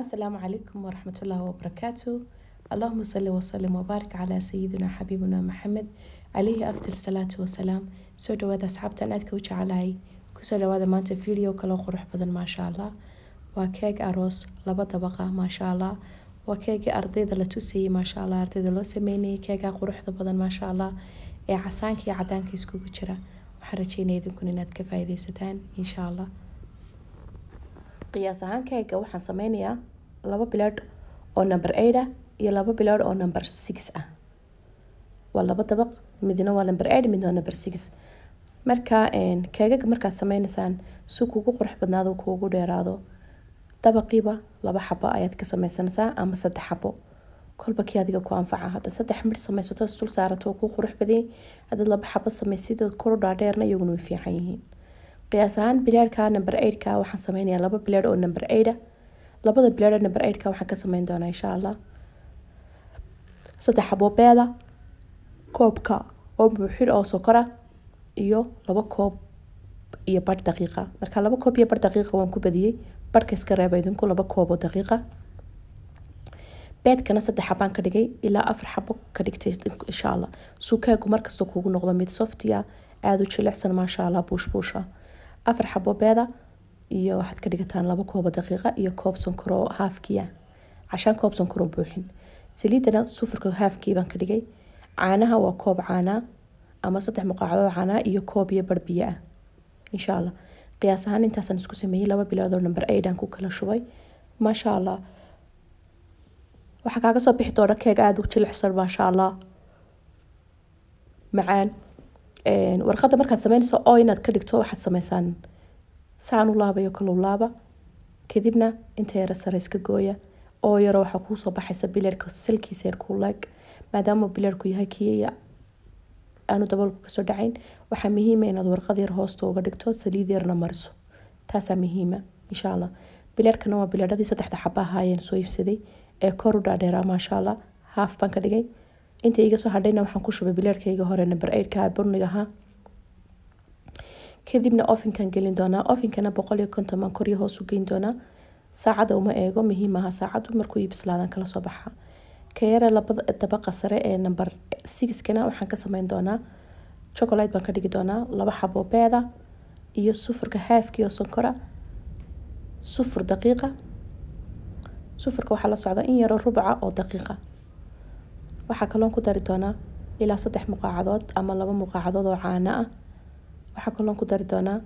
asalaamu calaykum ورحمة الله وبركاته اللهم صل وسلم وبارك على سيدنا maxamed calayhi afdal salaatu wasalaam soo dhawaada asxaabtan aadka u jeclahay kusoo dhawaada maanta video kaloo qurux badan maasha allah waa keeg aroos laba dabaqa maasha allah waa keegi ardayda la tusayay maasha allah ardayda loo sameynayay keegaa quruxda badan maasha allah ee casaanka iyo cadaanka iskugu jira waxaan rajeynaya idinkuna inaad ka faa insha allah qiyaas ahaan keega waxaan sameynayaa laba bilood oo number eight ah iyo laba bilood oo number six ah waa laba dabaq midna waa number eight midna waa number six marka keegaga markaad sameynaysaan si kugu qurux badnaado kuugu dheeraado dabaqiiba laba xabo ayaad ka sameysanaysaa ama saddex xabo kolba kii adiga ku anfaca haddaad saddex mir samaysato isdul saarato kuu qurux badiyay haddaad laba xabo samaysid korodhaa dheerna iyaguna way fiican yihiin qiyaas ahaan number eidhka waxaan sameynayaa laba bileer oo number eidha ah. labada bileer number eidhka waxaan ka sameyn doonaa insha allah saddex xabo koobka oo buuxin oo sokora iyo laba koob iyo bar daqiiqa marka laba koob iyo bar daqiiqa waan ku badiyey barhka iska reeba idinku laba koob oo daqiiqa beedkana saddex xabaan ka dhigay ilaa afar xabo ka dhigtay insha allah suukaagu markasta kuugu noqdo mid softia aada u jilicsan maasha allah buushbuusha ah afar xabobeeda iyo waxaad ka dhigataan labo koobo daqiiqa iyo koob sonkoro haafkiya cashaan koob sonkoro buuxin saliidana sufurka haafkii baan ka dhigay caanaha waa koob caanaa ama saddex muqaacadoo caanaa iyo koob iyo bar biyo ah insha allah qiyaas ahaan intaasaan isku sameeyey laba biloodoo namber aidan ku kala shubay maasha allah waxaa kaaga soo bixi doona keeg aada u jilicsan maasha allah macaan warqada markaad sameynayso oo inaad ka dhigto waxaad sameysaan saan u laabayo kalow laaba kadibna inta yara sare iska gooya oo yaro waxaa kuu soo baxaysa bilarka salkiisa yar kuu maadaama bilarku yahay kiiya aanu daboolku kasoo dhacayn waxaa muhiima ah inaad warqad yar hoosta uga dhigto saliid yarna mariso taasaa muhiima ah, insha allah bilarkana waa bilaradii saddexda xaba ahaayeen soo iibsaday ee kor u dhaadheeraa maasha allah haaf baan ka dhigay inta iga soo hadhayna waxaan ku shubay bileerhkayga hore number eidhka ah, burnigaha kadibna ofinkan gelin doonaa ofinkana boqol konton aan koryo hoos u geyn doonaa saacada uma eego muhiim aha saacadu markuu ii bislaadan kala soo baxa ka yara labada dabaqa sare ee number sixkana waxaan ka sameyn doonaa chocolate baan ka dhigi doonaa laba xabo iyo sufurka haafkii oo sonkora sufur daqiiqa sufurka waxaa la socda in yaro rubaca oo daqiiqa waxaa kaloon ku dari doonaa ilaa saddex muqaacadood ama laba muqaacadood oo caano ah waxaa kaloon ku dari doonaa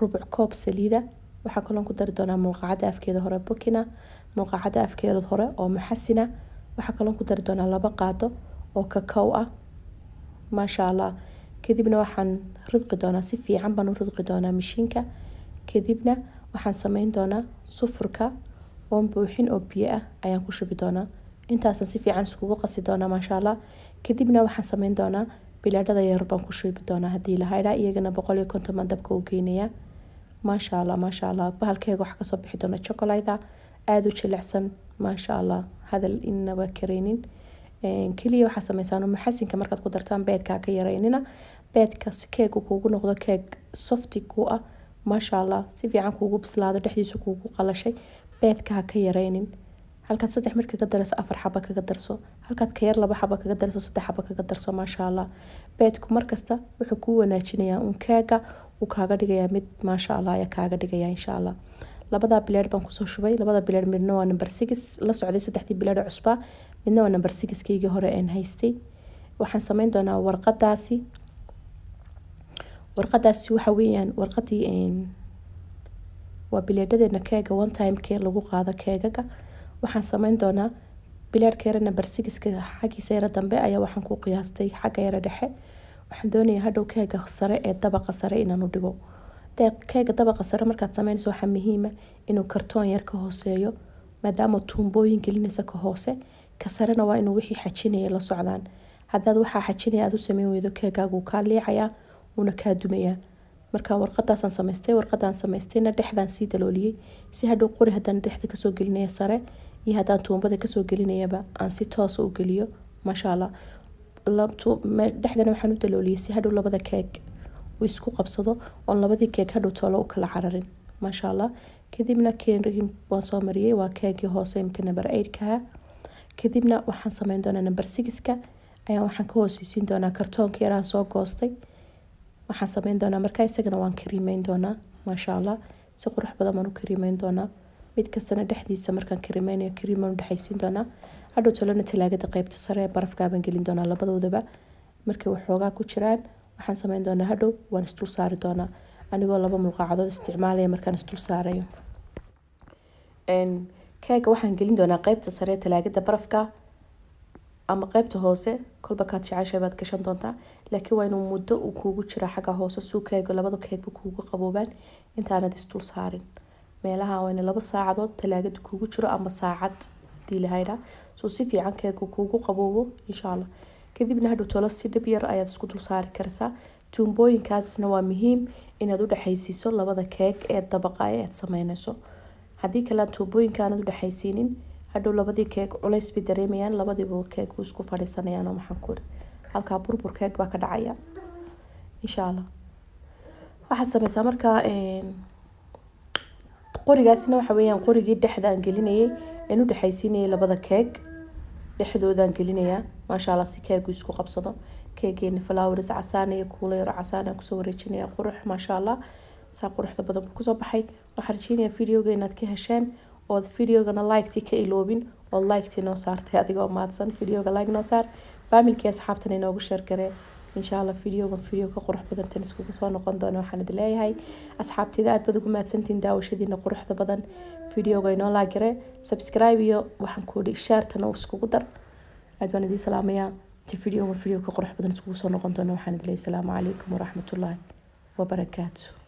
rubuc koob saliida waxaa kaloon ku dari doonaa muqaacada afkeeda hore bukina muqaacada afkeeda hore oo maxasina waxaa kaloon ku dari doonaa laba qaado oo kakaw ah maasha allah kadibna waxaan ridqi doonaa si fiican baan u ridqi doonaa mishiinka kadibna waxaan samayn doonaa sufurka oon buuxin oo biyo ah ayaan ku shubi doonaa intaasan si fiican iskugu qasi doonaa maasha kadibna waxaan sameyn doonaa bilaadhada yar baan ku shuubi doonaa haddii la iyagana boqol iyo konton dabka u geynayaa maasha allah maasha allah bahalkeega waxaa kasoo bixi doona chocolate aada u jilicsan maasha allah hadal inaba kareynin keliya waxaa sameysaan maxasinka markaad ku dartaan beedkaa ka yareynina beedka si keegu kuugu noqdo keeg softi ku ah maasha allah si fiican kuugu bislaado dhexdiisa kuugu qalashay beedka ka yareynin halkaad saddex mar kaga darso afar xaba kaga darso halkaad ka yar laba xaba kaga darso saddex xaba kaga darso maasha allah beedku markasta wuxuu ku wanaajinayaa uun kaaga wuu kaaga dhigayaa mid maasha allah ayaa kaaga dhigayaa insha allah labadaa bileed baan kusoo shubay labada bileed midna waa number six la socday saddexdii bileed cusbaa midna waa number sixkaygii hore aan haystay waxaan samayn doonaa warqadaasi warqadaasi waxa weeyaan warqadii waa bileedhadeena keega one time kee lagu qaado keegaga waxaan samayn doonaa bilaadhka yara number sixka xaggiisa yara dambe ayaa waxaan ku qiyaastay xagga yara dhexe waxaan doonayaa hadhow keega sare ee dabaqa sare inaanu dhigo keega dabaqa sare markaad samaynayso waxaa muhiima ah inuu kartoon yar ka hooseeyo maadaama tuumbooyin gelinaysa ka hoose ka sarena waa inuu wixii xajinaya la socdaan haddaad waxaa xajinaya aad u samayn weydo keegaagu kaa liicayaa uuna kaa dumayaa marka warqadaasaan samaystay warqadaan samaystayna dhexdaan sii dalooliyey si hadhow qori haddaan dhexda kasoo gelinaya sare iyo haddaan tuumbada kasoo gelinayaba aan si toosa ah u geliyo maasha dhexdana waxaan u dalooliyay si hadhow labada keeg uu isku qabsado oon labadii keeg hadhow toolo u kala cararin maasha allah kadibna waan soo mariyay waa keegii hoose imka number eight kadibna waxaan sameyn doonaa number six ayaa waxaan ka hoosiisin doonaa kartoonka yaraan soo goostay waxaan sameyn doonaa markaa isagana waan kariimeyn doonaa maasha si qurux badan waan u kariimeyn doonaa mid kastana dhexdiisa markaan karimeynayo kariim aan udhexaysiin doonaa hadhow talona talaagada qeybta sare ee barafkaabaan gelin doonaa labadoodaba markay waxoogaa ku jiraan waxaan sameyn doonaa hadhow waan isdul saari doonaa anigoo laba mulqaacadood isticmaalaya markaan isdul saarayo keega waxaan gelin doonaa qeybta sare talaagada barafka ama qeybta hoose kolba kaad jeceshay baad gashan doontaa laakiin waa inuu muddo uu kuugu jiraa xagga hoose suu keega labada keegba kuugu qaboobaan intaanad isdul saarin meelaha wayna laba saacadood talaagada kuugu jiro ama saacad hadii lahaydha soo si fiican keeku kuugu qaboobo insha allah kadibna hadhow tolo si dhib yar ayaad isku dul saari karaysaa tuumbooyinkaasna waa muhiim inaad udhexaysiiso labada keeg ee dabaqa ee aad sameyneyso haddii kale aan tuumbooyinka aanad hadhow labadii keeg culays bay dareemayaan labadiiba keeg buu isku fadhiisanayaan oo maxaan ku halkaa burbur keeg baa ka dhacaya insha allah waxaad sameysaa markaa qorigaasna waxa weyaan qorigii dhexda aan gelinayay aan u dhexaysiinayay labada keeg dhexdoodaan gelinayaa maasha allah si keegu isku qabsado keegeena flowers casaan iyo kuula kusoo wareejinaya qurux maasha allah saa quruxda badan buu kusoo baxay waxaan rajeynayaa videoga inaad ka hesheen ood videogana liketi ka iloobin ood liketi noo saartay adigoo mahadsan videoga like noo saar faamilkii asxaabtan inoogu sheergaree insha alla videogan video ka qurux badantan iskugu soo noqon doona waxaan idin leeyahay asxaabtida aad baad ugu mahadsantiin daawashadiina quruxda badan videoga inoo laagire subscribe iyo waxaan ku idhi shaartana iskugu dar aad baan idiin salaamayaa inta videogan video ka qurux badan iskugu soo noqon doona waxaan idin leeyahay asalaamu calaykum waraxmatullaahi wabarakaatu